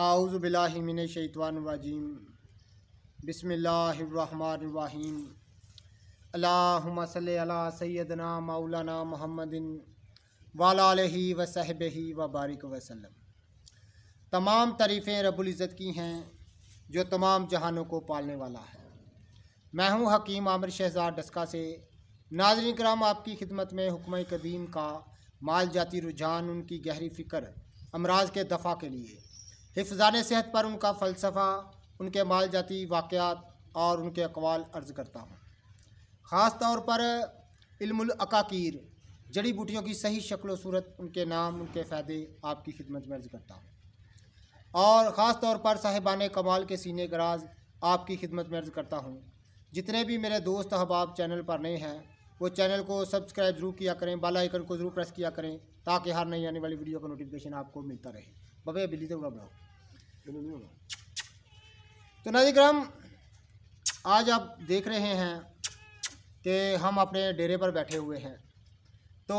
आउज़बिल्लिमिन शैतवानवाजीम बसमीम अल्लाम अला सैदना मौलाना महमदिन व वसहब ही बारिक वसलम तमाम तारीफ़ें रबुल्ज़त की हैं जो तमाम जहानों को पालने वाला है मैं हूँ हकीम आमिर शहजाद डस्का से नाजरन कराम आपकी खिदमत में हुक्म कदीम का माल जाती रुझान उनकी गहरी फ़िक्र अमराज के दफ़ा के लिए हिफजान सेहत पर उनका फ़लसफ़ा उनके माल जाती वाक़ात और उनके अकवाल अर्ज़ करता हूँ ख़ास तौर पर इल्मीर जड़ी बूटियों की सही शक्ल सूरत उनके नाम उनके फ़ायदे आपकी खिदमत में अर्ज़ करता हूँ और ख़ास तौर पर साहिबान कमाल के सीने गराज आपकी खिदमत में अर्ज़ करता हूँ जितने भी मेरे दोस्त अहबाब चैनल पर नए हैं वो चैनल को सब्सक्राइब ज़रूर किया करें बाला आइकन को ज़रूर प्रेस किया करें ताकि हर नई आने वाली वीडियो का नोटिफिकेशन आपको मिलता रहे Bapak बिल्ली beli itu berapa? तो, तो नाजिक्राम आज आप देख रहे हैं कि हम अपने डेरे पर बैठे हुए हैं तो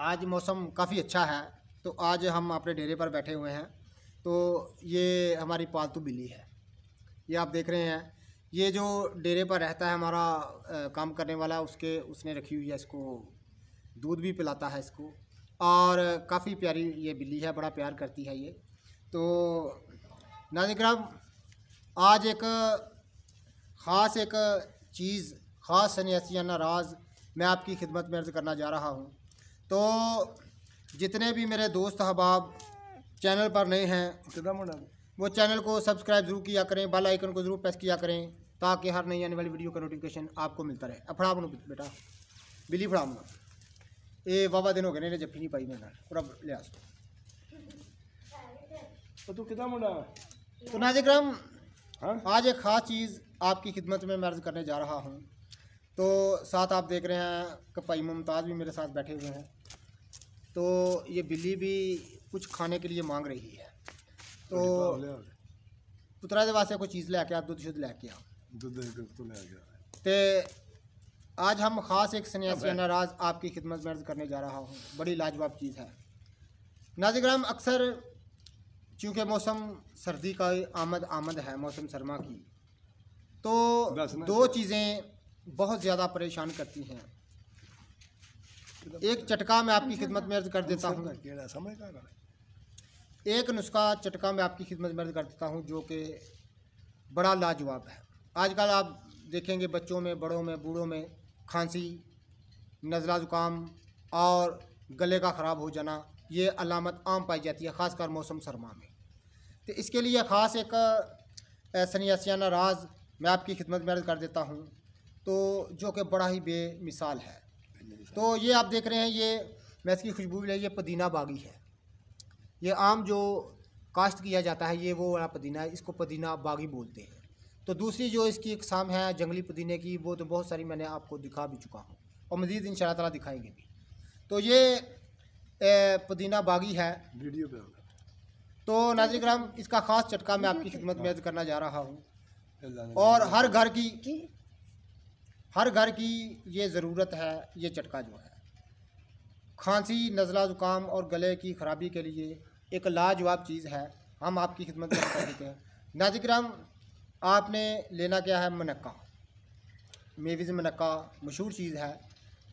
आज मौसम काफ़ी अच्छा है तो आज हम अपने डेरे पर बैठे हुए हैं तो ये हमारी पालतू बिल्ली है ये आप देख रहे हैं ये जो डेरे पर रहता है हमारा आ, काम करने वाला उसके उसने रखी हुई है इसको दूध भी पिलाता है इसको और काफ़ी प्यारी ये बिल्ली है बड़ा प्यार करती है ये तो नाजिक्राम आज एक ख़ास एक चीज़ ख़ास सन्यासियाना राज मैं आपकी खिदमत में अर्ज़ करना जा रहा हूँ तो जितने भी मेरे दोस्त अहबाब चैनल पर नए हैं वो चैनल को सब्सक्राइब ज़रूर किया करें बेल आइकन को ज़रूर प्रेस किया करें ताकि हर नई आने वाली वीडियो का नोटिफिकेशन आपको मिलता रहे अब बनो बेटा बिल्ली बनो ये ਵਾਵਾ दिन हो गए ने जफ्फी नहीं पाई मैं पूरा लिया तो तू कितना मुंडा तो नाजिक्राम हाँ? आज एक ख़ास चीज़ आपकी खिदमत में मैं अर्ज़ करने जा रहा हूँ तो साथ आप देख रहे हैं कपाई मुमताज़ भी मेरे साथ बैठे हुए हैं तो ये बिल्ली भी कुछ खाने के लिए मांग रही है तो पुत्रा देवा वास्ते कोई चीज़ लैके आ दुध शुद्ध लैके आ दुध तो ते आज हम ख़ास एक सन्यासी नाराज आपकी खिदमत में अर्ज़ करने जा रहा हूँ बड़ी लाजवाब चीज़ है नाजिग्राम अक्सर चूँकि मौसम सर्दी का आमद आमद है मौसम सरमा की तो दो चीज़ें बहुत ज़्यादा परेशान करती हैं एक चटका मैं आपकी अच्छा। खिदमत में अर्ज़ कर देता अच्छा, हूँ एक नुस्खा चटका मैं आपकी खिदमत में अर्ज़ कर देता हूँ जो कि बड़ा लाजवाब है आजकल आप देखेंगे बच्चों में बड़ों में बूढ़ों में खांसी नज़ला ज़ुकाम और गले का ख़राब हो जाना ये अलामत आम पाई जाती है ख़ासकर मौसम सरमा में तो इसके लिए ख़ास एक सनियासियाना राज मैं आपकी खिदमत में अर्ज कर देता हूँ तो जो कि बड़ा ही बेमिसाल है तो ये आप देख रहे हैं ये मैं इसकी खुशबू भी ये पुदीना बागी है ये आम जो काश्त किया जाता है ये वो वाला पुदीना है इसको पुदीना बागी बोलते हैं तो दूसरी जो इसकी इकसाम है जंगली पुदीने की वो तो बहुत सारी मैंने आपको दिखा भी चुका हूँ और मज़ीद इन ताला दिखाएंगे भी तो ये ए, पुदीना बागी है वीडियो पे तो नाजर कराम इसका ख़ास चटका मैं आपकी खिदमत में हाँ। करना जा रहा हूँ और हर घर की हर घर की ये ज़रूरत है ये चटका जो है खांसी नज़ला ज़ुकाम और गले की ख़राबी के लिए एक लाजवाब चीज़ है हम आपकी खिदमत में देते हैं नाजिक राम आपने लेना क्या है मनक्का मेविज़ मनक्का मशहूर चीज़ है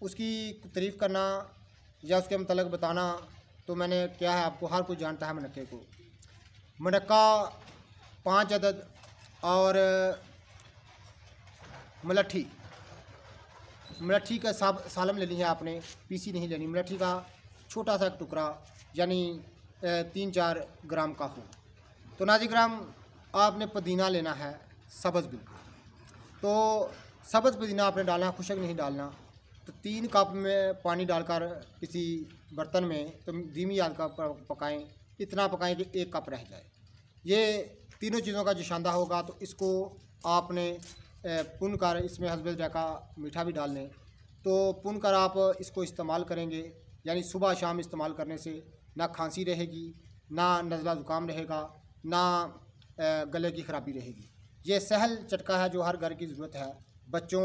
उसकी तारीफ़ करना या उसके मतलब बताना तो मैंने क्या है आपको हर कोई जानता है मनक्के को मनक्का पाँच अदद और मलट्ठी मलट्ठी का साब सालम लेनी है आपने पीसी नहीं लेनी मलट्ठी का छोटा सा एक टुकड़ा यानी तीन चार ग्राम का हो तो नाजी ग्राम आपने पुदीना लेना है सब्ज़ बिल्कुल तो सब्ज़ पुदीना आपने डालना खुशक नहीं डालना तो तीन कप में पानी डालकर किसी बर्तन में तो धीमी आग का पकाएं इतना पकाएं कि एक कप रह जाए ये तीनों चीज़ों का जो होगा तो इसको आपने पुन कर इसमें हसब का मीठा भी डाल लें तो पुन कर आप इसको इस्तेमाल करेंगे यानी सुबह शाम इस्तेमाल करने से ना खांसी रहेगी ना नज़ला ज़ुकाम रहेगा ना गले की खराबी रहेगी ये सहल चटका है जो हर घर की ज़रूरत है बच्चों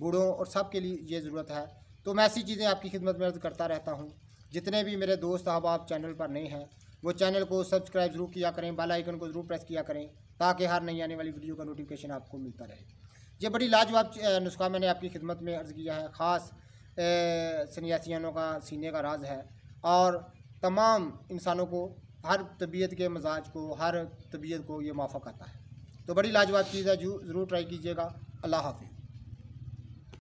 बूढ़ों और सब के लिए ये ज़रूरत है तो मैं ऐसी चीज़ें आपकी खिदमत में अर्ज़ करता रहता हूँ जितने भी मेरे दोस्त अहबाब चैनल पर नए हैं वो चैनल को सब्सक्राइब ज़रूर किया करें बेल आइकन को ज़रूर प्रेस किया करें ताकि हर नई आने वाली वीडियो का नोटिफिकेशन आपको मिलता रहे ये बड़ी लाजवाब नुस्खा मैंने आपकी खिदमत में अर्ज़ किया है ख़ास सन्यासियानों का सीने का राज है और तमाम इंसानों को हर तबीयत के मजाज को हर तबीयत को ये माफ़ा करता है तो बड़ी लाजवाब चीज़ है जरूर ट्राई कीजिएगा अल्लाह हाफिज़